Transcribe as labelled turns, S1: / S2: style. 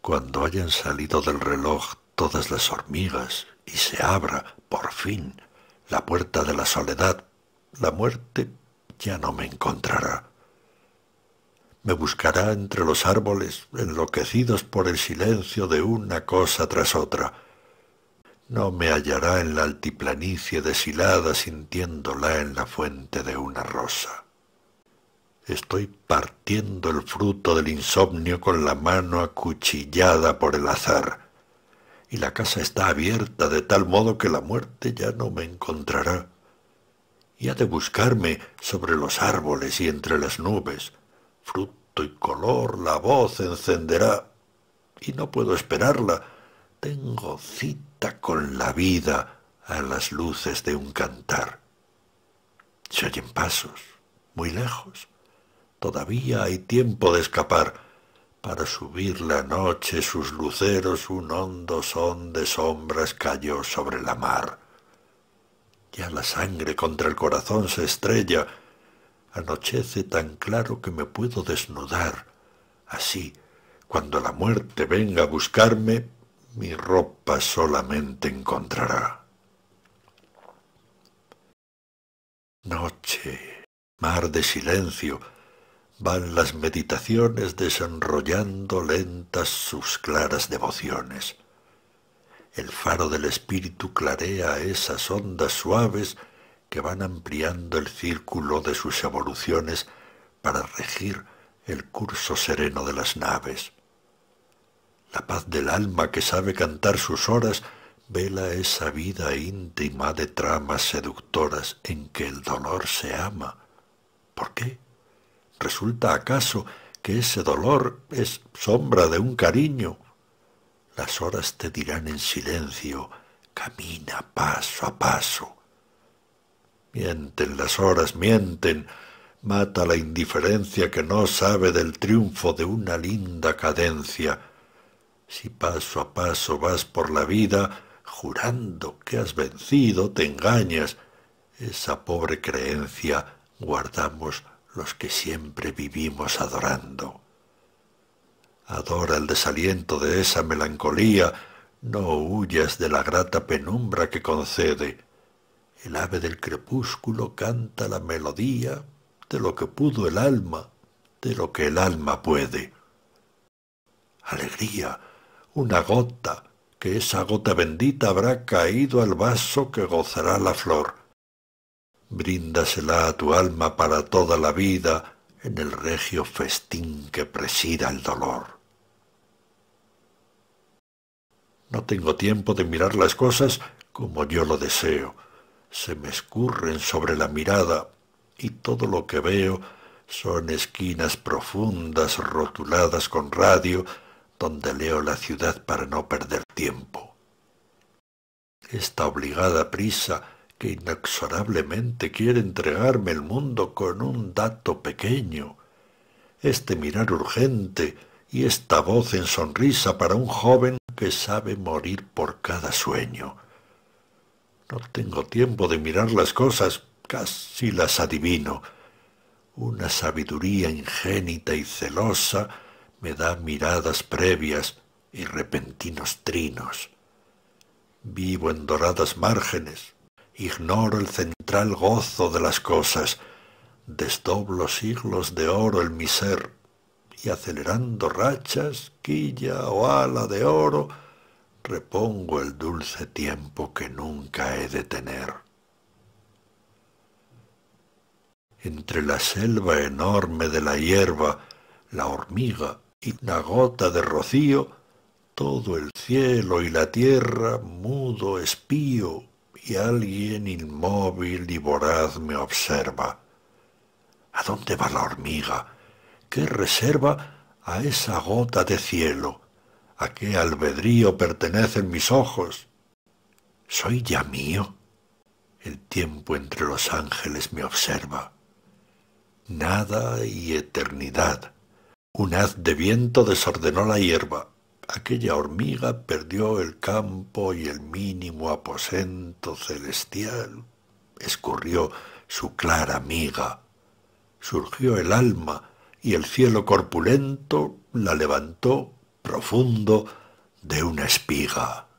S1: cuando hayan salido del reloj todas las hormigas y se abra, por fin, la puerta de la soledad, la muerte ya no me encontrará. Me buscará entre los árboles, enloquecidos por el silencio de una cosa tras otra. No me hallará en la altiplanicie deshilada sintiéndola en la fuente de una rosa. Estoy partiendo el fruto del insomnio con la mano acuchillada por el azar. Y la casa está abierta de tal modo que la muerte ya no me encontrará. Y ha de buscarme sobre los árboles y entre las nubes. Fruto y color la voz encenderá. Y no puedo esperarla. Tengo cita con la vida a las luces de un cantar. Se oyen pasos, muy lejos Todavía hay tiempo de escapar para subir la noche sus luceros un hondo son de sombras cayó sobre la mar. Ya la sangre contra el corazón se estrella, anochece tan claro que me puedo desnudar. Así, cuando la muerte venga a buscarme, mi ropa solamente encontrará. Noche, mar de silencio, van las meditaciones desenrollando lentas sus claras devociones. El faro del espíritu clarea esas ondas suaves que van ampliando el círculo de sus evoluciones para regir el curso sereno de las naves. La paz del alma que sabe cantar sus horas vela esa vida íntima de tramas seductoras en que el dolor se ama. ¿Por qué? ¿Resulta acaso que ese dolor es sombra de un cariño? Las horas te dirán en silencio, camina paso a paso. Mienten las horas, mienten, mata la indiferencia que no sabe del triunfo de una linda cadencia. Si paso a paso vas por la vida, jurando que has vencido, te engañas. Esa pobre creencia guardamos los que siempre vivimos adorando. Adora el desaliento de esa melancolía, no huyas de la grata penumbra que concede. El ave del crepúsculo canta la melodía de lo que pudo el alma, de lo que el alma puede. Alegría, una gota, que esa gota bendita habrá caído al vaso que gozará la flor bríndasela a tu alma para toda la vida en el regio festín que presida el dolor. No tengo tiempo de mirar las cosas como yo lo deseo. Se me escurren sobre la mirada y todo lo que veo son esquinas profundas rotuladas con radio donde leo la ciudad para no perder tiempo. Esta obligada prisa que inexorablemente quiere entregarme el mundo con un dato pequeño, este mirar urgente y esta voz en sonrisa para un joven que sabe morir por cada sueño. No tengo tiempo de mirar las cosas, casi las adivino. Una sabiduría ingénita y celosa me da miradas previas y repentinos trinos. Vivo en doradas márgenes, Ignoro el central gozo de las cosas, desdoblo siglos de oro el mi ser, y acelerando rachas, quilla o ala de oro, repongo el dulce tiempo que nunca he de tener. Entre la selva enorme de la hierba, la hormiga y la gota de rocío, todo el cielo y la tierra mudo espío y alguien inmóvil y voraz me observa. ¿A dónde va la hormiga? ¿Qué reserva a esa gota de cielo? ¿A qué albedrío pertenecen mis ojos? ¿Soy ya mío? El tiempo entre los ángeles me observa. Nada y eternidad. Un haz de viento desordenó la hierba aquella hormiga perdió el campo y el mínimo aposento celestial, escurrió su clara miga, surgió el alma y el cielo corpulento la levantó profundo de una espiga.